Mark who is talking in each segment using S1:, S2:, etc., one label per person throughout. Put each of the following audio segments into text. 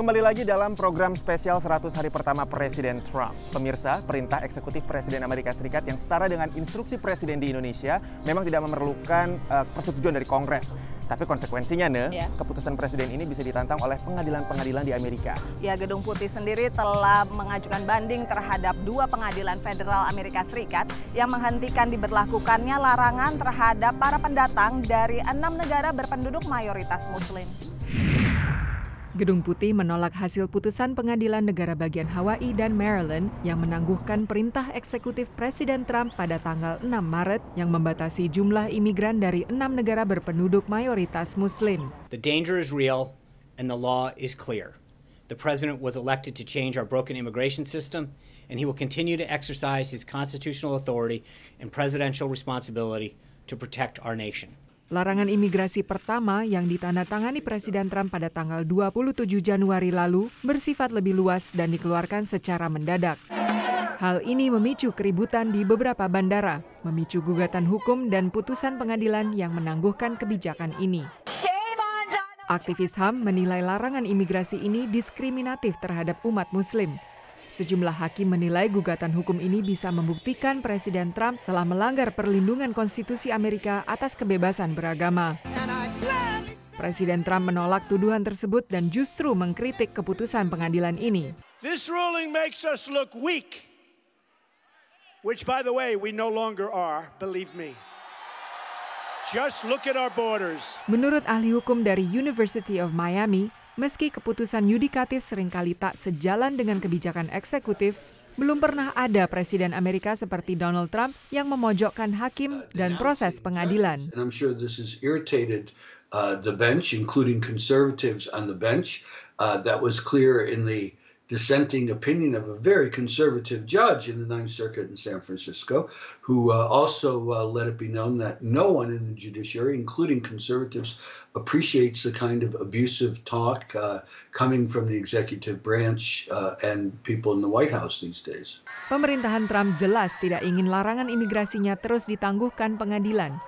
S1: Kembali lagi dalam program spesial 100 hari pertama Presiden Trump. Pemirsa, perintah eksekutif Presiden Amerika Serikat yang setara dengan instruksi Presiden di Indonesia memang tidak memerlukan uh, persetujuan dari Kongres. Tapi konsekuensinya ne, yeah. keputusan Presiden ini bisa ditantang oleh pengadilan-pengadilan di Amerika.
S2: Ya, Gedung Putih sendiri telah mengajukan banding terhadap dua pengadilan federal Amerika Serikat yang menghentikan diberlakukannya larangan terhadap para pendatang dari enam negara berpenduduk mayoritas Muslim. Gedung Putih menolak hasil putusan pengadilan negara bagian Hawaii dan Maryland yang menangguhkan perintah eksekutif Presiden Trump pada tanggal 6 Maret yang membatasi jumlah imigran dari enam negara berpenduduk mayoritas Muslim. The danger is real and the law is clear. The president was elected to change our broken immigration system and he will continue to exercise his constitutional authority and presidential responsibility to protect our nation. Larangan imigrasi pertama yang ditandatangani Presiden Trump pada tanggal 27 Januari lalu bersifat lebih luas dan dikeluarkan secara mendadak. Hal ini memicu keributan di beberapa bandara, memicu gugatan hukum dan putusan pengadilan yang menangguhkan kebijakan ini. Aktivis HAM menilai larangan imigrasi ini diskriminatif terhadap umat muslim Sejumlah hakim menilai gugatan hukum ini bisa membuktikan Presiden Trump telah melanggar perlindungan konstitusi Amerika atas kebebasan beragama. Presiden Trump menolak tuduhan tersebut dan justru mengkritik keputusan pengadilan ini. This ruling makes us look weak, which by the way we no longer are, believe me. Just look at our borders. Menurut ahli hukum dari University of Miami, meski keputusan yudikatif seringkali tak sejalan dengan kebijakan eksekutif, belum pernah ada presiden Amerika seperti Donald Trump yang memojokkan hakim dan proses pengadilan. dissenting opinion of a very conservative judge in the Ninth Circuit in San Francisco, who uh, also uh, let it be known that no one in the judiciary, including conservatives, appreciates the kind of abusive talk uh, coming from the executive branch uh, and people in the White House these days. Pemerintahan Trump jelas tidak ingin larangan imigrasinya terus ditangguhkan pengadilan.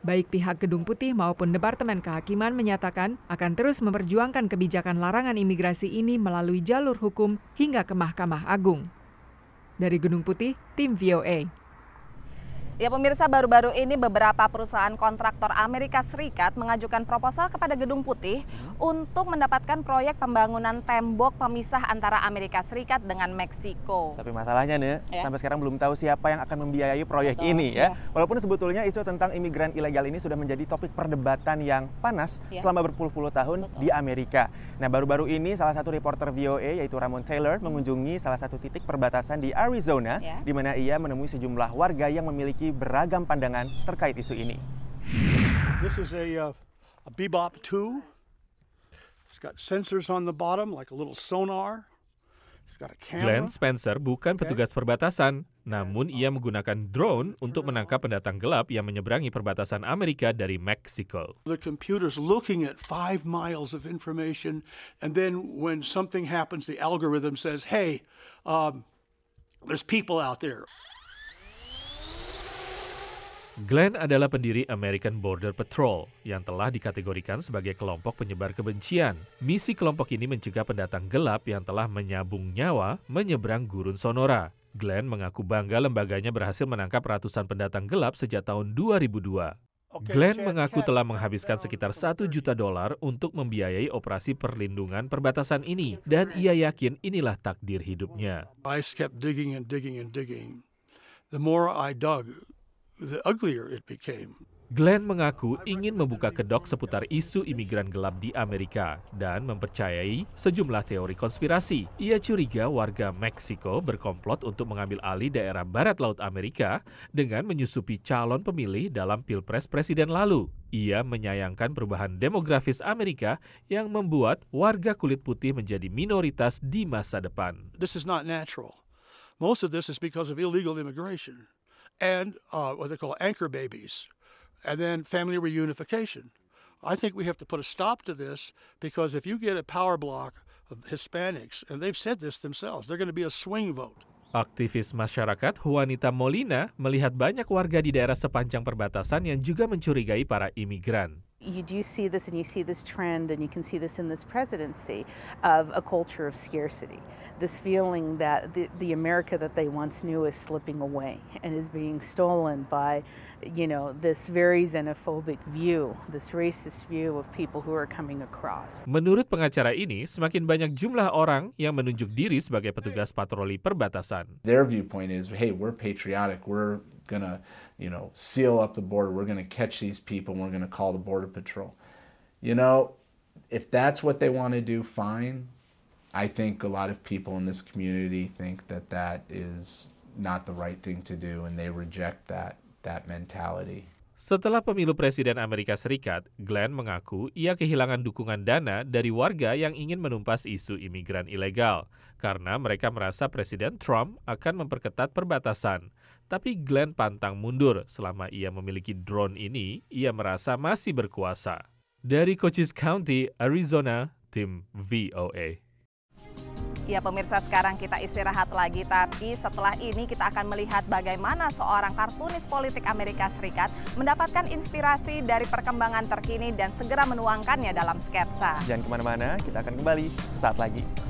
S2: Baik pihak Gedung Putih maupun Departemen Kehakiman menyatakan akan terus memperjuangkan kebijakan larangan imigrasi ini melalui jalur hukum hingga ke Mahkamah Agung. Dari Gedung Putih, tim VOA. Ya pemirsa baru-baru ini beberapa perusahaan kontraktor Amerika Serikat mengajukan proposal kepada Gedung Putih hmm? untuk mendapatkan proyek pembangunan tembok pemisah antara Amerika Serikat dengan Meksiko.
S1: Tapi masalahnya nih ya. sampai sekarang belum tahu siapa yang akan membiayai proyek Betul. ini ya. ya. Walaupun sebetulnya isu tentang imigran ilegal ini sudah menjadi topik perdebatan yang panas ya. selama berpuluh-puluh tahun Betul. di Amerika. Nah baru-baru ini salah satu reporter VOA yaitu Ramon Taylor hmm. mengunjungi salah satu titik perbatasan di Arizona ya. di mana ia menemui sejumlah warga yang memiliki beragam pandangan terkait isu ini. This is a, uh, a Bebop 2.
S2: It's got sensors on the bottom like a little sonar. Glenn
S1: Spencer bukan petugas perbatasan, namun ia menggunakan drone untuk menangkap pendatang gelap yang menyeberangi perbatasan Amerika dari Meksiko.
S2: The computer's looking at five miles of information, and then when something happens, the algorithm says, "Hey, um, there's people out there."
S1: Glenn adalah pendiri American Border Patrol yang telah dikategorikan sebagai kelompok penyebar kebencian. Misi kelompok ini mencegah pendatang gelap yang telah menyabung nyawa menyeberang gurun Sonora. Glenn mengaku bangga lembaganya berhasil menangkap ratusan pendatang gelap sejak tahun 2002. Glenn mengaku telah menghabiskan sekitar 1 juta dolar untuk membiayai operasi perlindungan perbatasan ini iya, dan ia yakin inilah takdir hidupnya.
S2: I kept digging and digging and digging. The more I dug, the uglier it became.
S1: Glenn mengaku ingin membuka kedok seputar isu imigran gelap di Amerika dan mempercayai sejumlah teori konspirasi. Ia curiga warga Meksiko berkomplot untuk mengambil alih daerah barat laut Amerika dengan menyusupi calon pemilih dalam pilpres presiden lalu. Ia menyayangkan perubahan demografis Amerika yang membuat warga kulit putih menjadi minoritas di masa depan. This is not
S2: natural. Most of this is because of illegal immigration. and uh, what they call anchor babies, and then family reunification. I think we have to put a stop to this because if you get a power block of Hispanics, and they've said this themselves, they're going to be a
S1: swing vote. Aktivis masyarakat Juanita Molina melihat banyak warga di daerah sepanjang perbatasan yang juga mencurigai para imigran you do see this and you see this trend and you can see this in this presidency of a culture of scarcity this feeling that the, the america that they once knew is slipping away and is being stolen by you know this very xenophobic view this racist view of people who are coming across menurut pengacara ini semakin banyak jumlah orang yang menunjuk diri sebagai petugas patroli perbatasan their viewpoint is hey we're patriotic we're going to, you know, seal up the border. We're going to catch these people. we're going to call the border patrol. You know, if that's what they want to do, fine. I think a lot of people in this community think that that is not the right thing to do, and they reject that that mentality. Setelah pemilu presiden Amerika Serikat, Glenn mengaku ia kehilangan dukungan dana dari warga yang ingin menumpas isu imigran ilegal karena mereka merasa Presiden Trump akan memperketat perbatasan. Tapi Glenn pantang mundur selama ia memiliki drone ini, ia merasa masih berkuasa. Dari Cochise County, Arizona, tim VOA.
S2: Ya pemirsa sekarang kita istirahat lagi tapi setelah ini kita akan melihat bagaimana seorang kartunis politik Amerika Serikat mendapatkan inspirasi dari perkembangan terkini dan segera menuangkannya dalam sketsa.
S1: Jangan kemana-mana, kita akan kembali sesaat lagi.